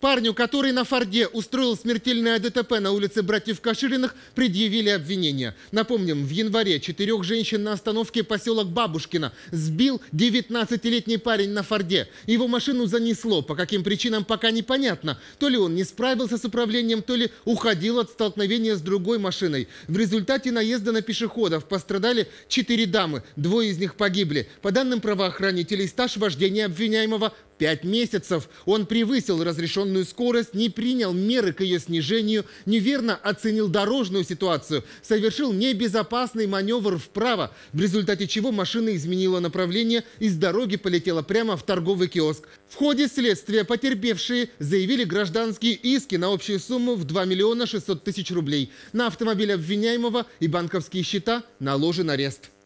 Парню, который на «Форде» устроил смертельное ДТП на улице братьев Кашириных, предъявили обвинение. Напомним, в январе четырех женщин на остановке поселок Бабушкина сбил 19-летний парень на «Форде». Его машину занесло, по каким причинам пока непонятно. То ли он не справился с управлением, то ли уходил от столкновения с другой машиной. В результате наезда на пешеходов пострадали четыре дамы, двое из них погибли. По данным правоохранителей, стаж вождения обвиняемого пять месяцев. Он превысил разрешенную скорость, не принял меры к ее снижению, неверно оценил дорожную ситуацию, совершил небезопасный маневр вправо, в результате чего машина изменила направление и с дороги полетела прямо в торговый киоск. В ходе следствия потерпевшие заявили гражданские иски на общую сумму в 2 миллиона 600 тысяч рублей. На автомобиль обвиняемого и банковские счета наложен арест.